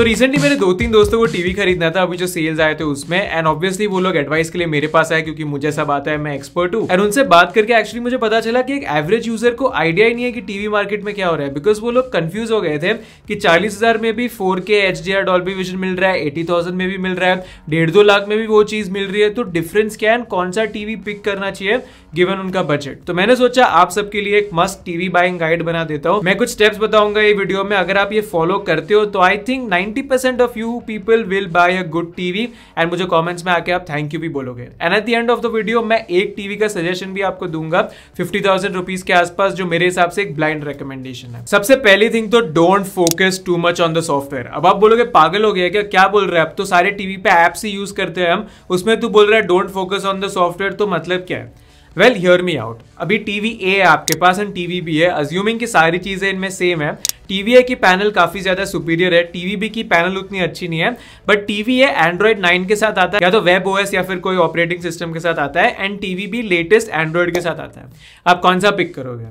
तो रिसेंटली मेरे दो तीन दोस्तों को टीवी खरीदना था अभी जो सेल्स आए थे उसमें एंड ऑब्वियसली वो लोग एडवाइस के लिए मेरे पास आए क्योंकि मुझे सब आता है मैं एक्सपर्ट हूँ एंड उनसे बात करके एक्चुअली मुझे पता चला कि एक एवरेज यूजर को आइडिया ही नहीं है कि टीवी मार्केट में क्या हो रहा है बिकॉज वो लोग कंफ्यूज हो गए थे कि चालीस में भी फोर के एच डी विजन मिल रहा है एटी में भी मिल रहा है डेढ़ दो लाख में भी वो चीज मिल रही है तो डिफरेंस क्या है कौन सा टीवी पिक करना चाहिए गिवन उनका बजट तो मैंने सोचा आप सबके लिए एक मस्त टीवी बाइंग गाइड बना देता हूँ मैं कुछ स्टेप्स बताऊंगा ये वीडियो में अगर आप ये फॉलो करते हो तो I think nine ninety percent of you people will buy a good TV and मुझे कॉमेंट्स में आके आप थैंक यू भी बोलोगे and at the end of the video मैं एक टीवी का सजेशन भी आपको दूंगा फिफ्टी थाउजेंड रुपीज के आसपास जो मेरे हिसाब से एक ब्लाइंड रिकमेंडेशन है सबसे पहली थिंग तो don't focus too much on the software अब आप बोलोगे पागल हो गया क्या क्या बोल रहे हैं अब तो सारे टीवी पे ऐप्स ही यूज करते हैं हम उसमें तू बोल रहे हैं don't focus on the software तो मतलब क्या है वेल हियर मी आउट अभी टीवी ए है आपके पास एंड टीवी बी है अज्यूमिंग की सारी चीज़ें इनमें सेम है टीवीए की पैनल काफी ज्यादा सुपीरियर है टीवीबी की पैनल उतनी अच्छी नहीं है बट टीवीए एंड्रॉइड नाइन के साथ आता है या तो वेब ओएस या फिर कोई ऑपरेटिंग सिस्टम के साथ आता है एंड टीवीबी लेटेस्ट एंड्रॉइड के साथ आता है आप कौन सा पिक करोगे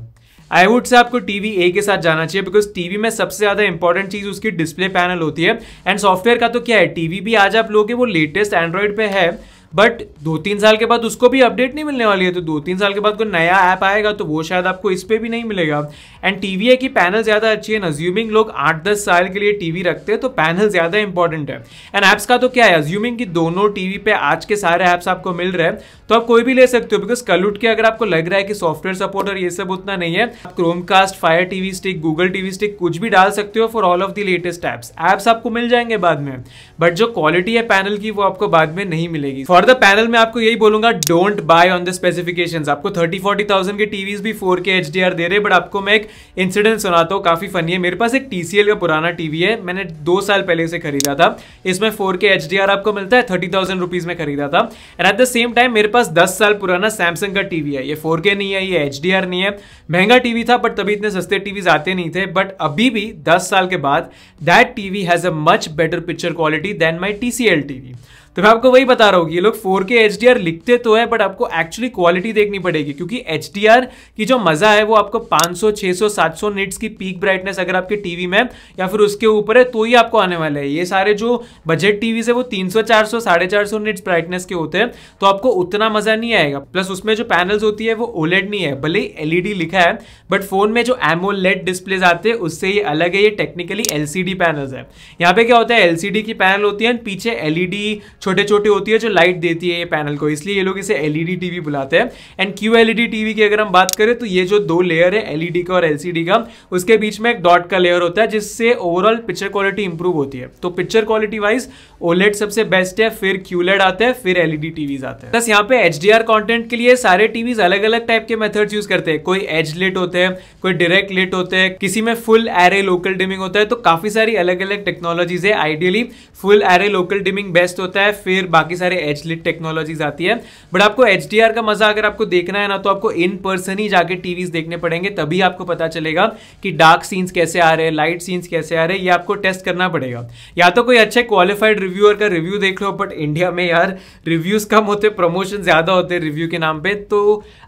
आई वुड से आपको टीवी ए के साथ जाना चाहिए बिकॉज टीवी में सबसे ज्यादा इंपॉर्टेंट चीज उसकी डिस्प्ले पैनल होती है एंड सॉफ्टवेयर का तो क्या है टीवी भी आज आप लोगे वो लेटेस्ट एंड्रॉइड पे है बट दो तीन साल के बाद उसको भी अपडेट नहीं मिलने वाली है तो दो तीन साल के बाद कोई नया ऐप आएगा तो वो शायद आपको इस पर भी नहीं मिलेगा एंड टी वी की पैनल ज़्यादा अच्छी है अज्यूमिंग लोग आठ दस साल के लिए टीवी रखते हैं तो पैनल ज़्यादा इंपॉर्टेंट है एंड ऐप्स का तो क्या है अज्यूमिंग की दोनों टीवी पे आज के सारे ऐप्स आपको मिल रहे हैं तो आप कोई भी ले सकते हो बिकॉज कल उठ के अगर आपको लग रहा है कि सॉफ्टवेयर सपोर्ट और ये सब उतना नहीं है आप Chromecast fire TV stick Google TV stick कुछ भी डाल सकते हो for all of the latest apps apps आपको मिल जाएंगे बाद में बट जो क्वालिटी है पैनल की वो आपको बाद में नहीं मिलेगी फॉर और द पैनल में आपको यही बोलूंगा don't buy on the specifications आपको 30 40,000 के टीवीज भी 4K HDR दे रहे बट आपको मैं एक इंसिडेंट सुनाता हूँ काफी फनी है मेरे पास एक TCL का पुराना टीवी है मैंने दो साल पहले इसे खरीदा था इसमें 4K HDR आपको मिलता है 30,000 थाउजेंड रुपीज में खरीदा था and at the same time मेरे पास दस साल पुराना सैमसंग का टीवी है ये फोर नहीं है ये एच नहीं है महंगा टीवी था बट तभी इतने सस्ते टीवीज आते नहीं थे बट अभी भी दस साल के बाद that TV has a much better picture quality than my T TV तो मैं आपको वही बता रहा हूँ ये लोग 4K HDR लिखते तो है बट आपको एक्चुअली क्वालिटी देखनी पड़ेगी क्योंकि HDR की जो मजा है वो आपको 500 600 700 निट्स की पीक ब्राइटनेस अगर आपके टीवी में या फिर उसके ऊपर है तो ही आपको आने वाला है ये सारे जो बजट टीवी है वो 300 400 साढ़े चार सौ निट्स ब्राइटनेस के होते हैं तो आपको उतना मजा नहीं आएगा प्लस उसमें जो पैनल्स होती है वो ओलेड नहीं है भले ही एलईडी लिखा है बट फोन में जो एमोलेड डिस्प्लेज आते हैं उससे ये अलग है ये टेक्निकली एलसीडी पैनल्स है यहाँ पे क्या होता है एलसीडी की पैनल होती है पीछे एलईडी छोटे छोटे होती है जो लाइट देती है ये पैनल को इसलिए ये लोग इसे एलईडी टीवी e बुलाते हैं एंड क्यू एलईडी टीवी की अगर हम बात करें तो ये जो दो लेयर है एलईडी e का और एलसीडी का उसके बीच में एक डॉट का लेयर होता है जिससे ओवरऑल पिक्चर क्वालिटी इंप्रूव होती है तो पिक्चर क्वालिटी वाइज ओलेट सबसे बेस्ट है फिर क्यूलेट e आते हैं फिर एलईडी टीवीज आते हैं बस यहाँ पे एच कॉन्टेंट के लिए सारे टीवीज अलग अलग टाइप के मेथड यूज करते हैं कोई एज लेट होते हैं कोई डायरेक्ट लेट होते हैं किसी में फुल एरे लोकल डिमिंग होता है तो काफी सारी अलग अलग टेक्नोलॉजीज है ideally full array local dimming best होता है है फिर बाकी सारे एच लिट टेक्नोलॉजीज आती है बट आपको एच का मजा अगर आपको देखना है ना तो आपको इन पर्सन ही जाके टीवीज देखने पड़ेंगे तभी आपको पता चलेगा कि डार्क सीन्स कैसे आ रहे हैं लाइट सीन्स कैसे आ रहे हैं ये आपको टेस्ट करना पड़ेगा या तो कोई अच्छे क्वालिफाइड रिव्यूअर का रिव्यू देख लो बट इंडिया में यार रिव्यूज कम होते प्रमोशन ज्यादा होते रिव्यू के नाम पे तो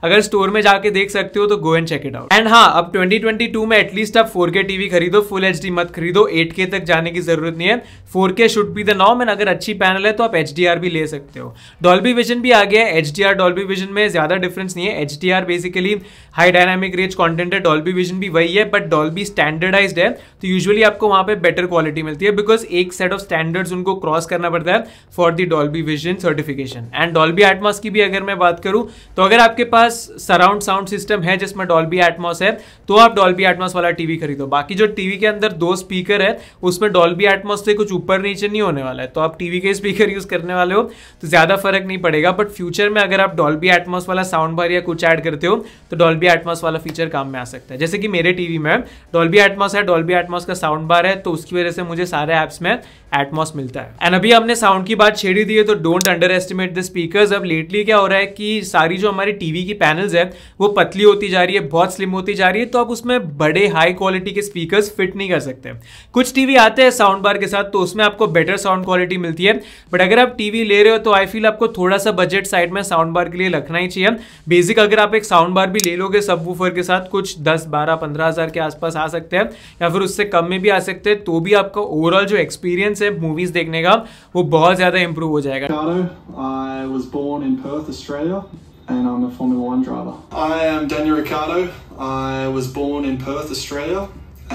अगर स्टोर में जाके देख सकते हो तो go and check it out and हाँ अब 2022 में एटलीस्ट आप 4K टीवी खरीदो फुल एच मत खरीदो 8K तक जाने की जरूरत नहीं है 4K शुड बी द नॉम एंड अगर अच्छी पैनल है तो आप एच भी ले सकते हो डॉल्बी विजन भी आ गया है एच डॉल्बी विजन में ज़्यादा डिफरेंस नहीं है H basically high dynamic range content है डॉल्बी विजन भी वही है बट डॉल्बी स्टैंडर्डाइज है तो यूजली आपको वहां पर बेटर क्वालिटी मिलती है बिकॉज एक सेट ऑफ स्टैंडर्ड्स उनको क्रॉस करना पड़ता है for the Dolby Vision certification and Dolby Atmos की भी अगर मैं बात करूँ तो अगर आपके पास सराउंड साउंड सिस्टम है जिसमें डॉल्बी एटमॉस है तो आप डॉल्बी एटमॉस वाला टीवी खरीदो बाकी जो टीवी के अंदर दो स्पीकर है उसमें डॉल्बी एटमॉस से कुछ ऊपर नीचे नहीं होने वाला है तो आप टीवी के स्पीकर यूज यूज़ करने वाले हो तो ज़्यादा फर्क नहीं पड़ेगा बट फ्यूचर में अगर आप डॉल्बी एटमॉस वाला साउंड बार या कुछ ऐड करते हो तो डॉल्बी एटमॉस वाला फीचर काम में आ सकता है जैसे कि मेरे टीवी में डॉल्बी एटमॉस है डॉल्बी एटमॉस का साउंड बार है तो उसकी वजह से मुझे सारे ऐप्स में एटमॉस मिलता है एंड अभी हमने साउंड की बात छेड़ी दी है तो don't underestimate the speaker अब लेटली क्या हो रहा है कि सारी जो हमारी टीवी की पैनल्स है वो पतली होती जा रही है बहुत स्लिम होती जा रही है तो आप उसमें बड़े हाई क्वालिटी के स्पीकर फिट नहीं कर सकते कुछ टीवी आते हैं साउंड बार के साथ तो उसमें आपको बेटर साउंड क्वालिटी मिलती है बट अगर आप टीवी ले रहे हो तो आई फील आपको थोड़ा सा बजट साइड में साउंड बार के लिए रखना ही चाहिए बेसिक अगर आप एक साउंड बार भी ले लोगे सब के साथ कुछ दस बारह पंद्रह हजार के आसपास आ सकते हैं या फिर उससे कम में भी आ सकते हैं तो भी आपका ओवरऑल जो एक्सपीरियंस से मूवीज देखने का वो बहुत ज्यादा इम्प्रूव हो जाएगा I was born in Perth, Australia, and I'm a Formula One driver. I am Daniel Ricciardo. I was born in Perth, Australia,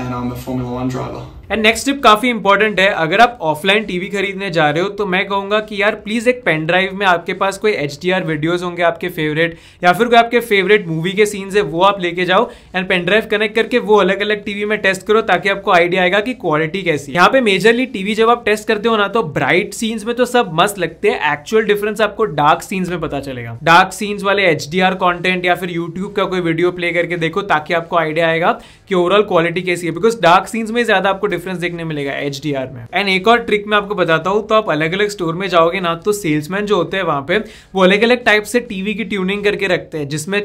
and I'm a Formula One driver. And next tip काफी important है अगर आप offline TV खरीदने जा रहे हो तो मैं कहूंगा कि यार प्लीज एक पेन ड्राइव में आपके पास कोई एच डी आर वीडियोज होंगे आपके फेवरेट या फिर कोई आपके फेवरेट मूवी के सीन्स है वो आप लेके जाओ एंड पेन ड्राइव कनेक्ट करके वो अलग अलग टीवी में टेस्ट करो ताकि आपको आइडिया आएगा कि क्वालिटी कैसी यहाँ पे मेजरली टीवी जब आप टेस्ट करते हो ना तो ब्राइट सीन्स में तो सब मस्त लगते हैं एक्चुअल डिफरेंस आपको डार्क सीन्स में पता चलेगा डार्क सीन्स वाले एच डी आर कॉन्टेंट या फिर यूट्यूब का कोई वीडियो प्ले करके देखो ताकि आपको आइडिया आएगा कि ओवरऑल क्वालिटी कैसी है बिकॉज डार्क सीन्स में ज्यादा आपको डिफरेंस देखने मिलेगा एच में एंड एक और ट्रिक मैं आपको बताता हूँ तो आप अलग अलग स्टोर में जाओगे ना तो सेल्समैन जो होते हैं वहाँ पे वो अलग अलग टाइप से टीवी की ट्यूनिंग करके रखते हैं जिसमें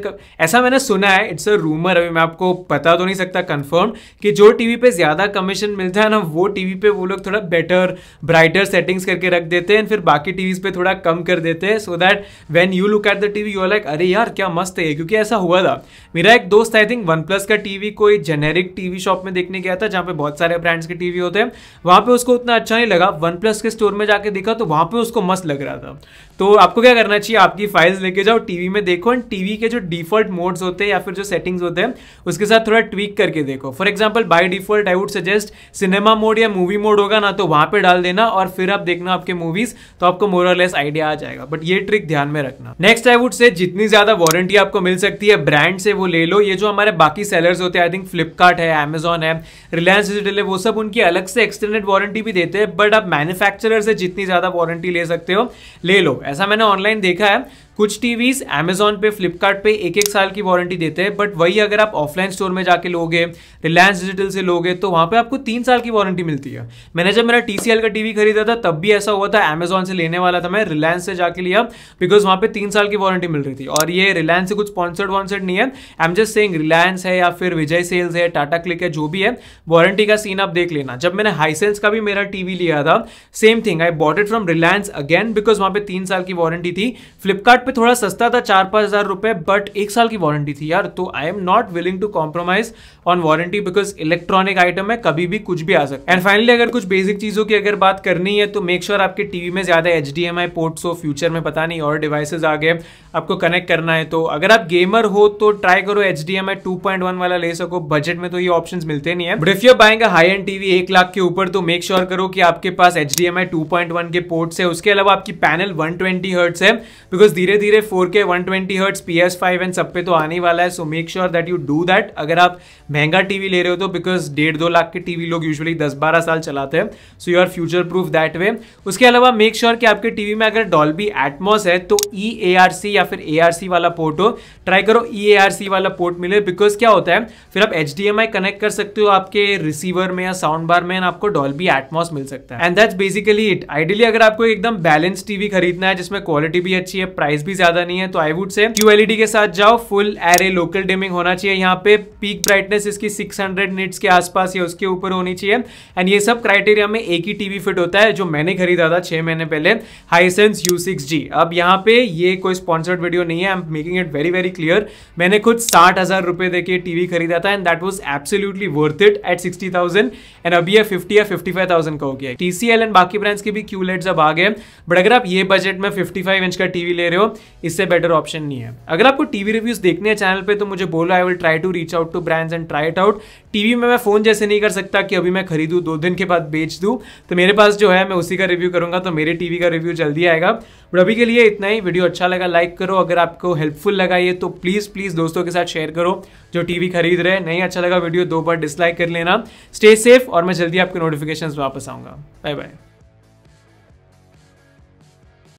ऐसा मैंने सुना है इट्स अ रूमर अभी मैं आपको पता तो नहीं सकता कंफर्म कि जो टीवी पे ज़्यादा कमीशन मिलता है ना वो टीवी पे वो लोग थोड़ा बेटर ब्राइटर सेटिंग्स करके रख देते हैं फिर बाकी टीवीज पे थोड़ा कम कर देते हैं so that when you look at the TV you are like अरे यार क्या मस्त है क्योंकि ऐसा हुआ था मेरा एक दोस्त आई थिंक वन प्लस का टीवी कोई जेनेरिक टीवी शॉप में देखने गया था जहाँ पे बहुत सारे ब्रांड ब्रांड्स के टीवी होते हैं वहाँ पे उसको उतना अच्छा नहीं लगा वन प्लस के स्टोर में जाके देखा तो वहाँ पे उसको मस्त लग रहा था तो आपको क्या करना चाहिए आपकी फाइल्स लेके जाओ टीवी में देखो एंड टीवी के जो डिफॉल्ट मोड्स होते हैं या फिर जो सेटिंग्स होते हैं उसके साथ थोड़ा ट्वीक करके देखो for example by default I would suggest cinema mode या मूवी मोड होगा ना तो वहाँ पर डाल देना और फिर आप देखना आपके मूवीज तो आपको मोरलेस आइडिया आ जाएगा बट ये ट्रिक ध्यान में रखना नेक्स्ट आई वुड से जितनी ज्यादा वारंटी आपको मिल सकती है ब्रांड से वो ले लो ये जो हमारे बाकी सेलर्स होते हैं आई थिंक फ्लिपकार्ट है एमेजॉन है रिलायंस डिजिटल है वो सब सब उनकी अलग से एक्सटेंडेड वारंटी भी देते हैं बट आप मैन्युफैक्चरर से जितनी ज़्यादा वारंटी ले सकते हो ले लो ऐसा मैंने ऑनलाइन देखा है कुछ टीवीज एमेजॉन पे फ्लिपकार्ट पे एक एक साल की वारंटी देते हैं बट वही अगर आप ऑफलाइन स्टोर में जाके लोगे रिलायंस डिजिटल से लोगे तो वहां पे आपको तीन साल की वारंटी मिलती है मैंने जब मेरा टीसीएल का टीवी खरीदा था तब भी ऐसा हुआ था एमेजॉन से लेने वाला था मैं रिलायंस से जाके लिया बिकॉज वहां पे तीन साल की वारंटी मिल रही थी और ये रिलायंस से कुछ स्पॉन्सर्ड वॉन्सर्ड नहीं है I am just saying Reliance है या फिर विजय सेल्स है टाटा क्लिक है जो भी है वारंटी का सीन आप देख लेना जब मैंने हाई सेल्स का भी मेरा टीवी लिया था same thing I bought it from Reliance again because वहां पे तीन साल की वारंटी थी फ्लिपकार्ट पे थोड़ा सस्ता था चार पाँच हज़ार रुपये बट एक साल की वारंटी थी यार तो I am not willing to compromise on warranty because electronic item है कभी भी कुछ भी आ सकता है एंड फाइनली अगर कुछ बेसिक चीज़ों की अगर बात करनी है तो मेक श्योर sure आपके टीवी में ज़्यादा H D M I ports हो फ्यूचर में पता नहीं और डिवाइसेज आ गए आपको कनेक्ट करना है तो अगर आप गेमर हो तो ट्राई करो H D M I two point one वाला ले सको बजट में तो ये ऑप्शन मिलते नहीं है बट इफ यू बाएंगे हाई एंड टीवी एक लाख के ऊपर तो मेक श्योर sure करो कि आपके पास H D M I two point one के पोर्ट्स है उसके अलावा आपकी पैनल वन ट्वेंटी हर्ट्स है बिकॉज धीरे धीरे धीरे 4K 120 के one twenty hertz P S five and सब पे तो आने वाला है so make sure that you do that अगर आप महंगा टीवी ले रहे हो तो बिकॉज डेढ़ दो लाख की टीवी लोग यूजली दस बारह साल चलाते हैं so you are future proof that way उसके अलावा मेक श्योर sure कि आपके टीवी में अगर डॉल्बी एटमोस है तो ई ए आर सी या फिर ए आर सी वाला पोर्ट हो ट्राई करो ई ए आर सी वाला पोर्ट मिले बिकॉज क्या होता है फिर आप H D M I connect कर सकते हो आपके रिसीवर में या साउंड बार में आपको डॉल्बी एटमोस मिल सकता है and that's basically it ideally अगर आपको एकदम बैलेंस टीवी खरीदना है जिसमें क्वालिटी भी अच्छी है प्राइस प्राइस भी ज्यादा नहीं है तो I would say Q LED के साथ जाओ फुल एरे लोकल डिमिंग होना चाहिए यहाँ पे पीक ब्राइटनेस इसकी 600 हंड्रेड निट्स के आसपास या उसके ऊपर होनी चाहिए एंड ये सब क्राइटेरिया में एक ही टीवी फिट होता है जो मैंने खरीदा था छह महीने पहले हाईसेंस यू सिक्स जी अब यहाँ पे ये कोई स्पॉन्सर्ड वीडियो नहीं है I am making it very very clear मैंने खुद साठ हजार रुपए देकर टीवी खरीदा था and that was absolutely worth it at sixty thousand and अभी ये फिफ्टी या फिफ्टी फाइव थाउजेंड का हो गया टीसीएल एंड बाकी ब्रांड्स के भी क्यूलेट्स e अब आ गए बट अगर आप ये बजट में फिफ्टी फाइव इंच का टीवी ले रहे हो इससे बेटर ऑप्शन नहीं है अगर आपको टीवी रिव्यूज देखने हैं चैनल पे तो मुझे बोलो I will try to reach out to brands and try it out TV में मैं फोन जैसे नहीं कर सकता कि अभी मैं खरीदू दो दिन के बाद बेच दू तो मेरे पास जो है मैं उसी का रिव्यू करूंगा तो मेरे टीवी का रिव्यू जल्दी आएगा बट अभी के लिए इतना ही वीडियो अच्छा लगा लाइक करो अगर आपको हेल्पफुल लगा ये तो प्लीज़ प्लीज़ दोस्तों के साथ शेयर करो जो टीवी खरीद रहे नहीं अच्छा लगा वीडियो दो बार डिसलाइक कर लेना स्टे सेफ और मैं जल्दी आपके नोटिफिकेशन वापस आऊंगा बाय बाय